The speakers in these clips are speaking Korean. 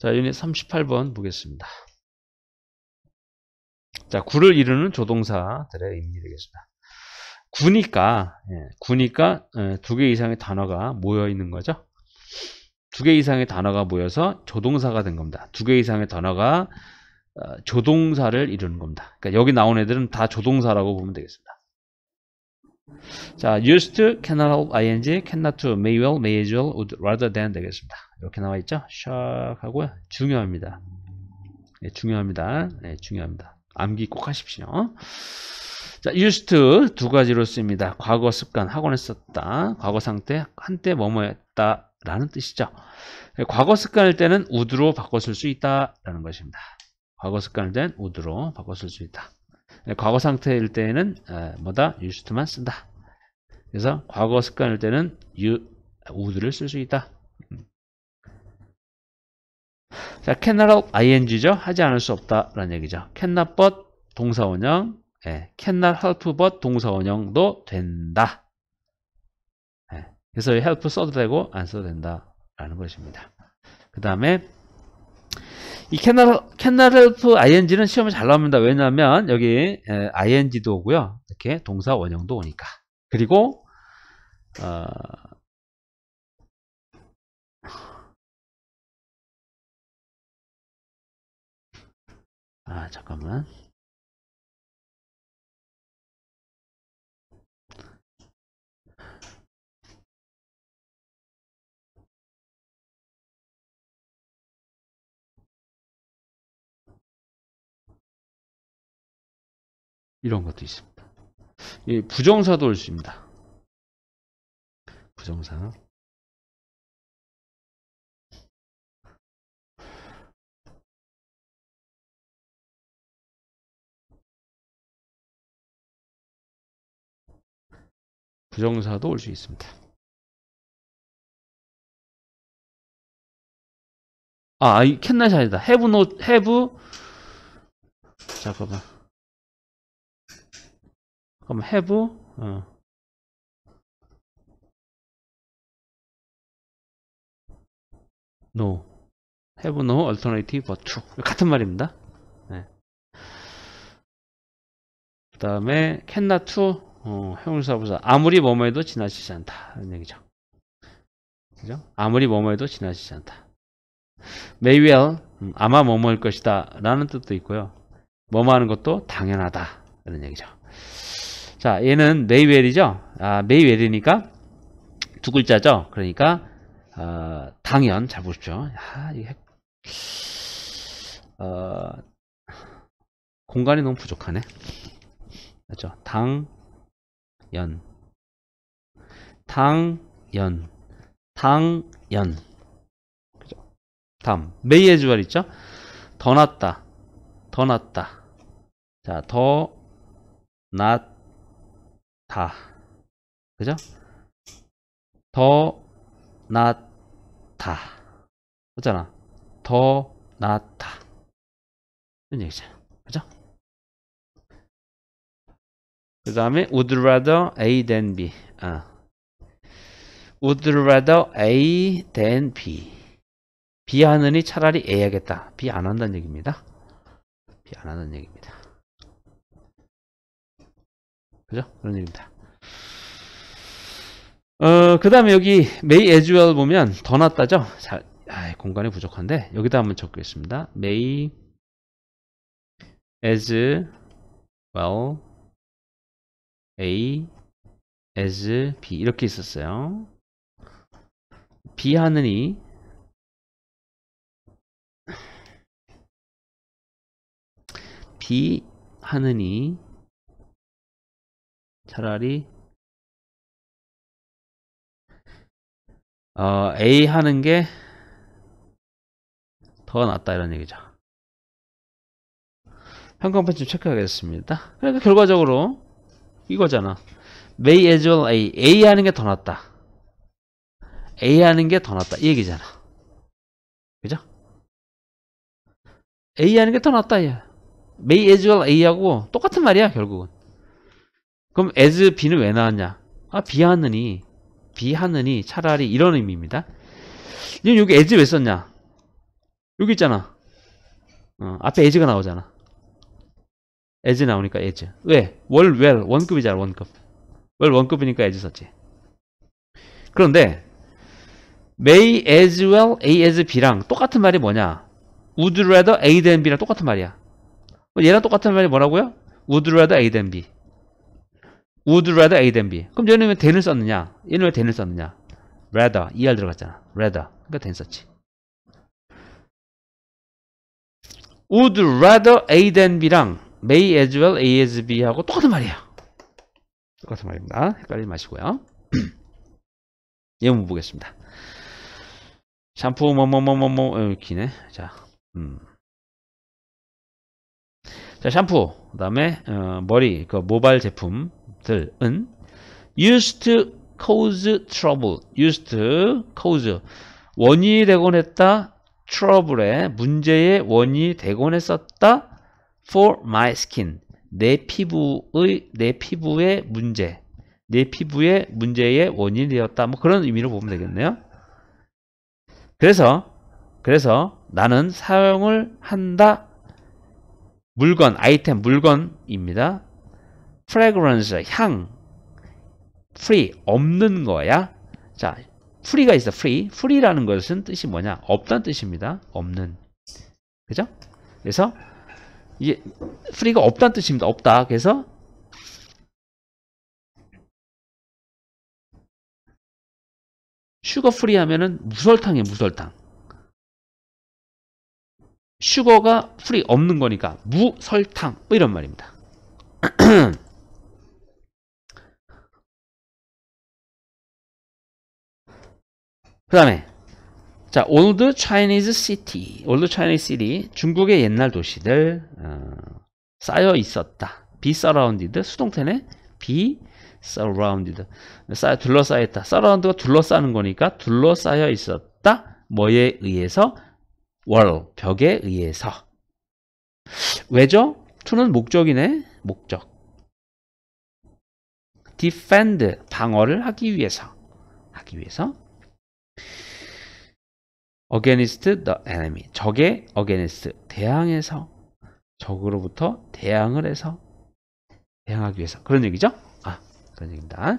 자, 유닛 38번 보겠습니다. 자, 구를 이루는 조동사들의 의미 되겠습니다. 구니까, 예, 구니까 예, 두개 이상의 단어가 모여 있는 거죠. 두 개 이상의 단어가 모여서 조동사가 된 겁니다. 두 개 이상의 단어가 어, 조동사를 이루는 겁니다. 그러니까 여기 나온 애들은 다 조동사라고 보면 되겠습니다. 자, used to, can help, ing, can not to, may well, may as well, would rather than 되겠습니다. 이렇게 나와 있죠? 샥 하고 요 중요합니다. 예, 중요합니다. 예, 중요합니다. 암기 꼭 하십시오. 자, used to 두 가지로 쓰입니다 과거 습관, 학원에 썼다. 과거 상태, 한때 뭐뭐했다 라는 뜻이죠. 예, 과거 습관일 때는 우드로 바꿔 쓸 수 있다. 라는 것입니다. 과거 습관일 때는 우드로 바꿔 쓸 수 있다. 네, 과거 상태일 때는 에, 뭐다? u s e d 만 쓴다. 그래서 과거 습관일 때는 you, 유우 d 를쓸 수 있다. 자, c a n ing죠? 하지 않을 수 없다라는 얘기죠. c a n but 동사원형, 예, c a n help but 동사원형도 된다. 예, 그래서 help 써도 되고 안 써도 된다라는 것입니다. 그 다음에 이 캔나헬프 ing는 시험에 잘 나옵니다. 왜냐하면 여기 ing도 오고요. 이렇게 동사 원형도 오니까. 그리고 어, 아 잠깐만 이런 것도 있습니다. 이 부정사도 올 수 있습니다. 부정사. 부정사도 올 수 있습니다. 아, 아 이 캔나이 아니다. 해 a 노 e no, 잠깐만. 그럼 have 어. no have no alternative but true 같은 말입니다 네. 그 다음에 cannot to 어, 형용사부사 아무리 뭐뭐 해도 지나치지 않다 이런 얘기죠 그죠? 아무리 뭐뭐 해도 지나치지 않다 may well 음, 아마 뭐뭐일 것이다 라는 뜻도 있고요 뭐뭐 하는 것도 당연하다 이런 얘기죠 자, 얘는 메이웰이죠. 아, 메이웰이니까 두 글자죠. 그러니까 어, 당연 잘 보십시오. 아, 이게 어, 공간이 너무 부족하네. 그죠 당연, 당연, 당연. 그죠. 다음 메이의 주얼 있죠. 더 낫다, 더 낫다. 자, 더 낫. 다. 그죠? 더 낫다. 그잖아. 더 낫다. 이런 얘기죠 그죠? 그 다음에 would rather A than B. 아. would rather A than B. B 하느니 차라리 A 하겠다. B 안 한다는 얘기입니다. B 안 한다는 얘기입니다. 그죠? 그런 얘기입니다. 어, 그 다음에 여기 may as well 보면 더 낫다죠? 자, 아, 공간이 부족한데 여기다 한번 적겠습니다. may as well a as b 이렇게 있었어요. b 하느니 b 하느니 차라리 어, A 하는 게 더 낫다 이런 얘기죠. 현금 편좀 체크하겠습니다. 그러니까 결과적으로 이거잖아. May as well A. A 하는 게 더 낫다. A 하는 게 더 낫다. 이 얘기잖아. 그죠? A 하는 게 더 낫다. 이 May as well A하고 똑같은 말이야 결국은. 그럼 as b는 왜 나왔냐? 아, 비하느니, 비하느니 차라리 이런 의미입니다. 이건 여기 as 왜 썼냐? 여기 있잖아. 어, 앞에 as가 나오잖아. as 나오니까 as. 왜? 월, 웰, 원급이잖아, 원급. 월, 원급이니까 as 썼지. 그런데, may as well a as b랑 똑같은 말이 뭐냐? would rather a than b랑 똑같은 말이야. 얘랑 똑같은 말이 뭐라고요? would rather a than b. would rather A t B. 그럼 얘는 왜 t h 을 썼느냐? 얘는 왜 t h 을 썼느냐? rather, er 들어갔잖아. rather. 그러니까 t h 썼지. would rather A t B랑 may as well A as B하고 똑같은 말이야. 똑같은 말입니다. 헷갈리지 마시고요. 예문 보겠습니다. 샴푸 뭐 뭐 뭐 뭐뭐 뭐, 뭐, 뭐, 어, 이렇게 네 자, 음. 자 샴푸 그다음에 어, 머리 그 모발 제품 것들은 used to cause trouble, used to cause 원인이 되곤 했다. trouble의 문제의 원인이 되곤 했었다. for my skin 내 피부의 내 피부의 문제 내 피부의 문제의 원인이 었다뭐 그런 의미로 보면 되겠네요. 그래서 그래서 나는 사용을 한다. 물건, 아이템, 물건입니다. fragrance 향 free 없는 거야. 자, free가 있어. free. free라는 것은 뜻이 뭐냐? 없다는 뜻입니다. 없는. 그죠? 그래서 이게 free가 없다는 뜻입니다. 없다. 그래서 슈거 프리 하면은 무설탕이에요, 무설탕. 슈거가 프리 없는 거니까 무설탕 뭐 이런 말입니다. 그 다음에 자, Old Chinese City, Old Chinese City, 중국의 옛날 도시들 어, 쌓여 있었다. Be surrounded, 수동태네. Be surrounded, 쌓여 둘러싸였다. Surround가 둘러싸는 거니까 둘러싸여 있었다. 뭐에 의해서? 월 벽에 의해서. 왜죠? to는 목적이네. 목적. Defend, 방어를 하기 위해서. 하기 위해서. against the enemy. 적의 against. 대항해서. 적으로부터 대항을 해서. 대항하기 위해서. 그런 얘기죠? 아, 그런 얘기입니다.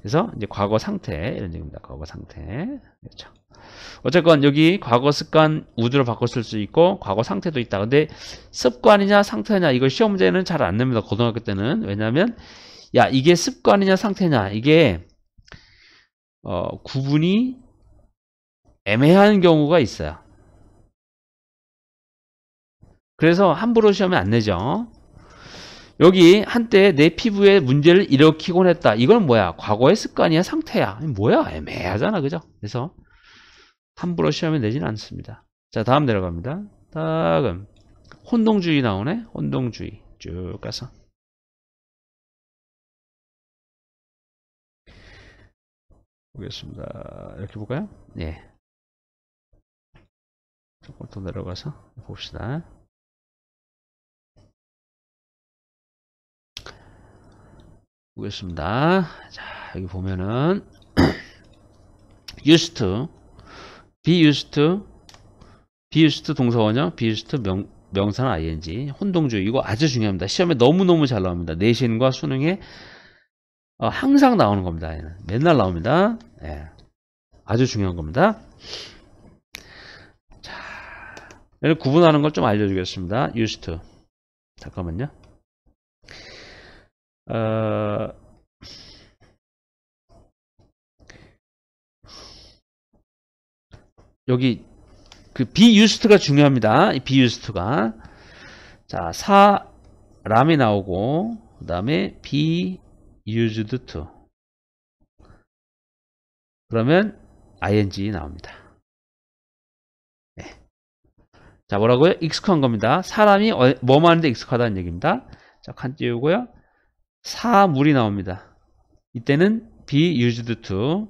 그래서 이제 과거 상태. 이런 얘기입니다. 과거 상태. 그렇죠. 어쨌건 여기 과거 습관 우주로 바꿨을 수 있고 과거 상태도 있다. 근데 습관이냐 상태냐 이걸 시험 문제는 잘 안 냅니다. 고등학교 때는. 왜냐면 하야 이게 습관이냐 상태냐 이게 어, 구분이 애매한 경우가 있어요. 그래서 함부로 시험에 안 내죠. 여기 한때 내 피부에 문제를 일으키곤 했다. 이건 뭐야? 과거의 습관이야? 상태야? 뭐야? 애매하잖아. 그죠? 그래서 함부로 시험에 내지는 않습니다. 자, 다음 내려갑니다. 다음 혼동주의 나오네. 혼동주의 쭉 가서 보겠습니다. 이렇게 볼까요? 예. 조금 더 내려가서 봅시다. 보겠습니다. 자, 여기 보면은 used, be used, be used 동사원형, be used 명, 명사는 ing, 혼동주의 이거 아주 중요합니다. 시험에 너무너무 잘 나옵니다. 내신과 수능에 어, 항상 나오는 겁니다. 얘는. 맨날 나옵니다. 예. 아주 중요한 겁니다. 얘를 구분하는 걸 좀 알려주겠습니다. used. 잠깐만요. 어... 여기 그 비유스트가 중요합니다. 비유스트가 자 사람이 나오고 그 다음에 비유즈드 투 그러면 ing 나옵니다. 자 뭐라고요? 익숙한 겁니다. 사람이 어, 뭐만 하는데 익숙하다는 얘기입니다. 자칸 띄우고요. 사물이 나옵니다. 이때는 be used to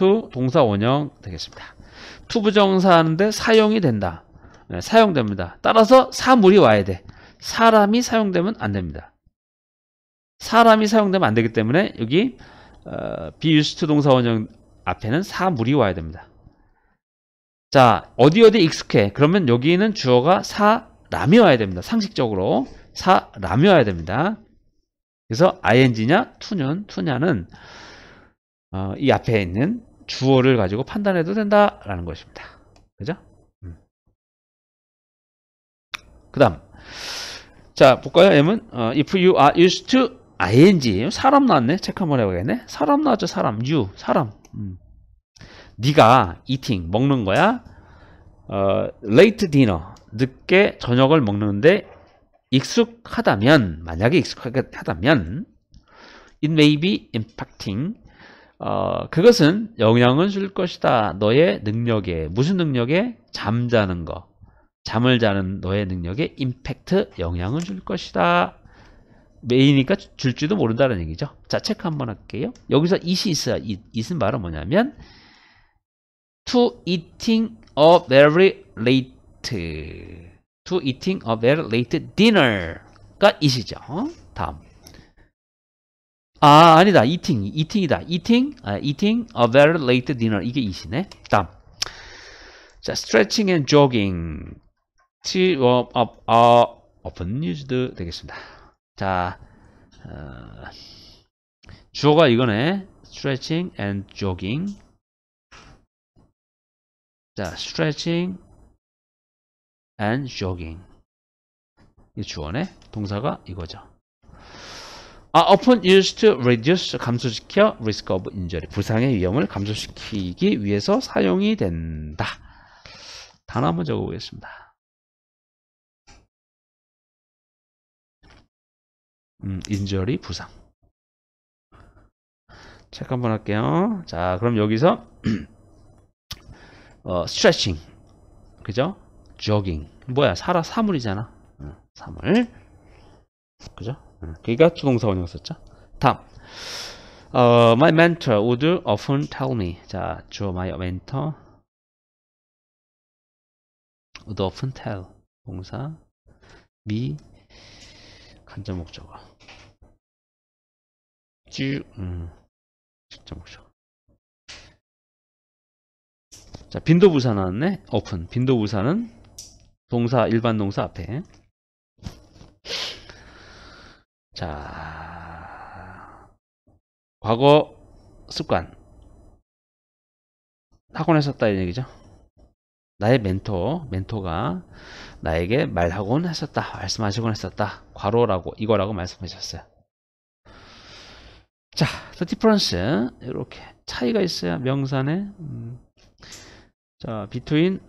to 동사 원형 되겠습니다. to 부정사 하는데 사용이 된다. 네, 사용됩니다. 따라서 사물이 와야 돼. 사람이 사용되면 안 됩니다. 사람이 사용되면 안 되기 때문에 여기 어, be used to 동사 원형 앞에는 사물이 와야 됩니다. 자, 어디 어디 익숙해. 그러면 여기는 주어가 사람이 와야 됩니다. 상식적으로 사람이 와야 됩니다. 그래서 ing냐, 투년 투냐는 어, 이 앞에 있는 주어를 가지고 판단해도 된다라는 것입니다. 그죠? 음. 그 다음 자, 볼까요? M은 어, if you are used to ing 사람 나왔네. 체크 한번 해보겠네. 사람 나왔죠, 사람. you, 사람. 음. 네가 이팅 먹는 거야. 어, late dinner 늦게 저녁을 먹는데 익숙하다면 만약에 익숙하다면 it may be impacting 어, 그것은 영향을 줄 것이다. 너의 능력에 무슨 능력에 잠자는 거 잠을 자는 너의 능력에 임팩트 영향을 줄 것이다. 메이니까 줄지도 모른다는 얘기죠. 자 체크 한 번 할게요. 여기서 it이 있어요. i it은 바로 뭐냐면 to eating a very late to eating a very late dinner가 이시죠. 다음. 아, 아니다. eating, eating이다. eating, 아, eating a very late dinner. 이게 이시네. 다음. 자, stretching and jogging. to warm up are often used 되겠습니다. 자, 어, 주어가 이거네. stretching and jogging. 자, stretching and jogging. 이 주어네 동사가 이거죠. 아, often used to reduce 감소시켜 risk of injury 부상의 위험을 감소시키기 위해서 사용이 된다. 단어 한번 적어보겠습니다. 음, i n j 부상. 체크 한 번 할게요. 자, 그럼 여기서 어, 스트레칭, 그죠? 조깅, 뭐야? 살아 사물이잖아. 어, 사물, 그죠? 어, 그니까 주동사 원형 썼죠. 다음, 어, my mentor would often tell me. 자, 주어 my mentor would often tell. 동사, me 간접 목적어. 쭉, 음, 직접 목적어. 자, 빈도부사 나왔네. o p 빈도부사는 동사, 일반 동사 앞에. 자, 과거 습관. 학원에썼다이 얘기죠. 나의 멘토, 멘토가 나에게 말하곤 했었다, 말씀하시곤 했었다. 과로라고, 이거라고 말씀하셨어요. 자, the difference. 이렇게 차이가 있어요. 명사네. 음. 자, between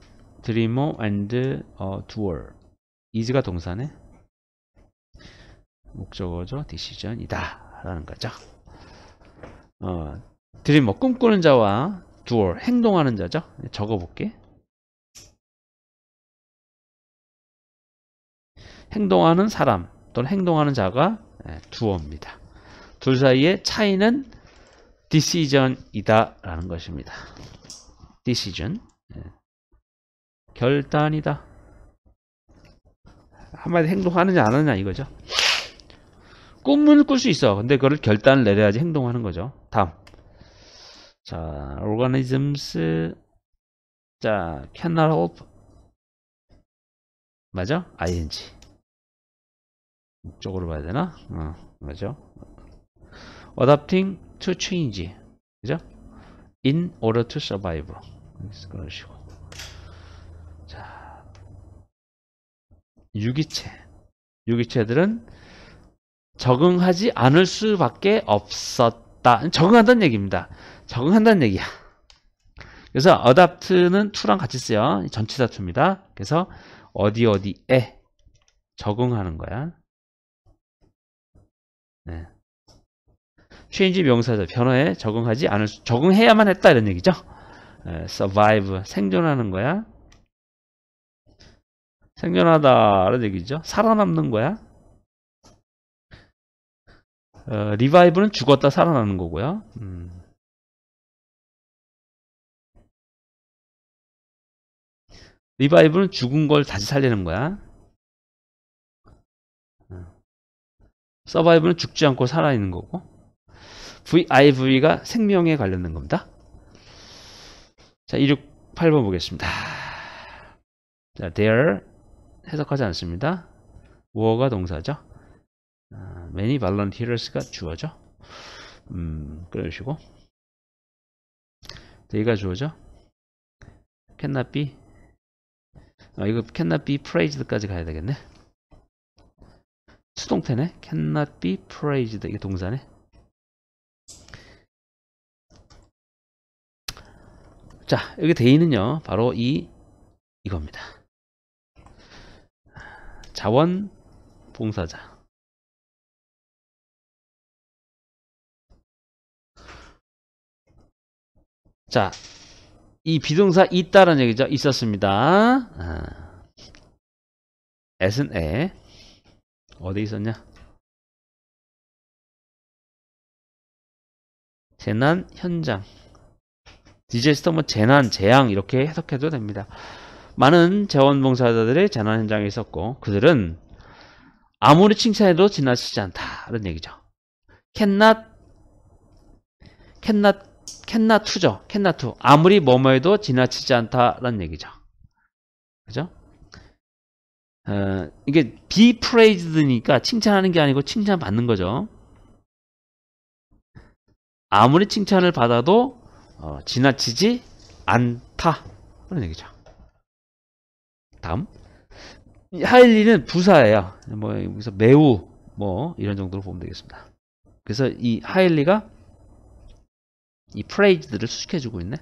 dreamer and a 어, doer. is가 동사네. 목적어죠. decision이다. 라는 거죠. 어, 드림머 뭐, 꿈꾸는 자와 doer 행동하는 자죠. 적어볼게. 행동하는 사람 또는 행동하는 자가 두어입니다. 예, 둘 사이의 차이는 decision이다 라는 것입니다. decision 예. 결단이다. 한마디 행동하느냐 안 하느냐 이거죠. 꿈은꿀 수 있어. 근데 그걸 결단을 내려야지 행동하는 거죠. 다음. 자, organisms 자, cannot help 맞아? ing 이쪽으로 봐야 되나? 어, 맞아. adapting to change 그죠? in order to survive 그런 식으로. 자, 유기체. 유기체들은 적응하지 않을 수밖에 없었다. 적응한다는 얘기입니다. 적응한다는 얘기야. 그래서 adapt는 to랑 같이 쓰여. 전치사 to입니다. 그래서 어디 어디에 적응하는 거야. 네. change 명사죠. 변화에 적응하지 않을 수, 적응해야만 했다 이런 얘기죠. survive 생존하는 거야. 생존하다라는 얘기죠. 살아남는 거야. 어, 리바이브는 죽었다 살아나는 거고요. 음. 리바이브는 죽은 걸 다시 살리는 거야. 서바이브는 음. 죽지 않고 살아있는 거고 VIV가 생명에 관련된 겁니다. 자, 268번 보겠습니다. 자, there 해석하지 않습니다. were가 동사죠. many volunteers가 주어죠. 음, 그러시고 they가 주어죠. cannot be 아, 이거 cannot be praised까지 가야 되겠네. 수동태네. cannot be praised 이게 동사네. 자, 여기 대의는요, 바로 이, 이겁니다. 자원 봉사자. 자, 이 비동사 있다라는 얘기죠. 있었습니다. 아. S는 에. 어디 있었냐? 재난 현장. 디제스터 뭐 재난, 재앙 이렇게 해석해도 됩니다. 많은 재원봉사자들의 재난 현장에 있었고 그들은 아무리 칭찬해도 지나치지 않다는 얘기죠. 캔낫 캔낫 캔나투죠. 캔나투. 아무리 뭐뭐 해도 지나치지 않다라는 얘기죠. 그죠? 어, 이게 be praised니까 칭찬하는 게 아니고 칭찬받는 거죠. 아무리 칭찬을 받아도 어, 지나치지 않다 그런 얘기죠 다음 하일리는 부사예요 뭐 여기서 매우 뭐 이런 정도로 보면 되겠습니다 그래서 이 하일리가 이 프레이즈들을 수식해주고 있네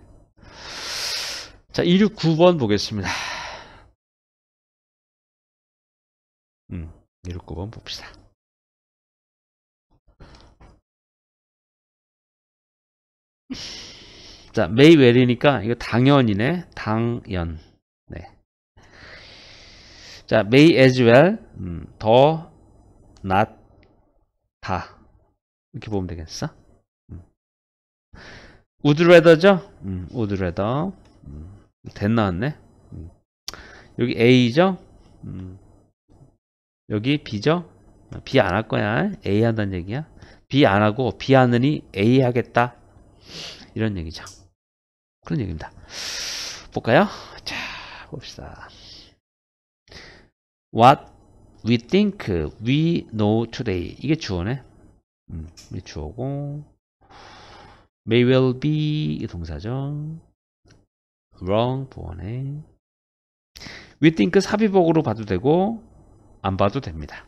자 269번 보겠습니다 음 269번 봅시다 자, 메이웰이니까 이거 당연이네. 당연. 네. 자, may as well 음, 더 낫다. 이렇게 보면 되겠어. 음. would rather죠? 음, would rather. 음, 됐 나왔네. 음. 여기 A죠? 음. 여기 B죠? 아, B 안 할 거야. A 한다는 얘기야. B 안 하고 B 하느니 A 하겠다. 이런 얘기죠. 그런 얘기입니다. 볼까요? 자, 봅시다. What we think we know today. 이게 주어네. 음, 이게 주어고. may well be 이 동사죠. wrong 보어네. we think 사비복으로 봐도 되고 안 봐도 됩니다.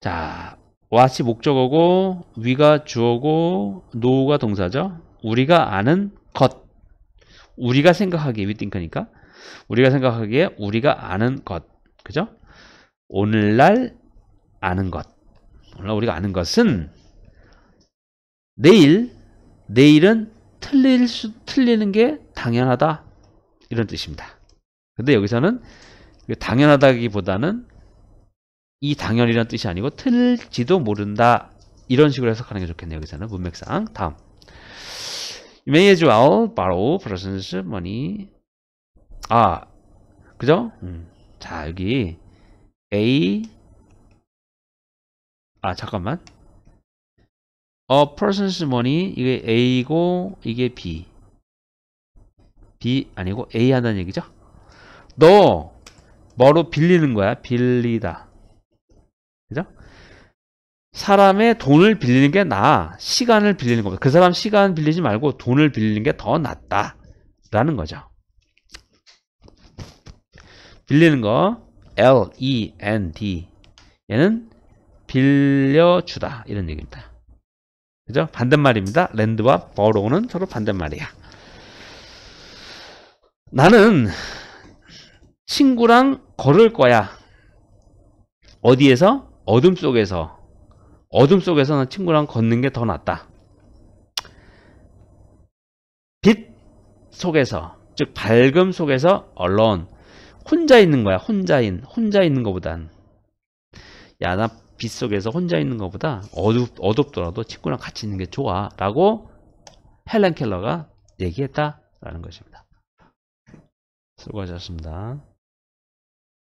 자, what이 목적어고 we가 주어고 n o 가 동사죠. 우리가 아는 것 우리가 생각하기에 위띵크니까 우리가 생각하기에 우리가 아는 것 그죠? 오늘날 아는 것 오늘날 우리가 아는 것은 내일 내일은 틀릴 수 틀리는 게 당연하다 이런 뜻입니다. 근데 여기서는 당연하다기보다는 이 당연이라는 뜻이 아니고 틀지도 모른다 이런 식으로 해석하는 게 좋겠네요. 여기서는 문맥상 다음 You may as well borrow person's money. 아, 그죠? 음. 자, 여기 A 아, 잠깐만. A person's money 이게 A고 이게 B. B 아니고 A 한다는 얘기죠? 너 뭐로 빌리는 거야? 빌리다. 그죠? 사람의 돈을 빌리는 게 나아. 시간을 빌리는 겁니다. 그 사람 시간 빌리지 말고 돈을 빌리는 게 더 낫다. 라는 거죠. 빌리는 거 L, E, N, D 얘는 빌려주다 이런 얘기입니다. 그죠? 반대말입니다. 랜드와 버로우는 서로 반대말이야. 나는 친구랑 걸을 거야. 어디에서? 어둠 속에서 어둠 속에서는 친구랑 걷는 게 더 낫다. 빛 속에서, 즉 밝음 속에서 얼론 혼자 있는 거야, 혼자인. 혼자 있는 것보단. 야, 나 빛 속에서 혼자 있는 것보다 어둡, 어둡더라도 친구랑 같이 있는 게 좋아. 라고 헬렌 켈러가 얘기했다라는 것입니다. 수고하셨습니다.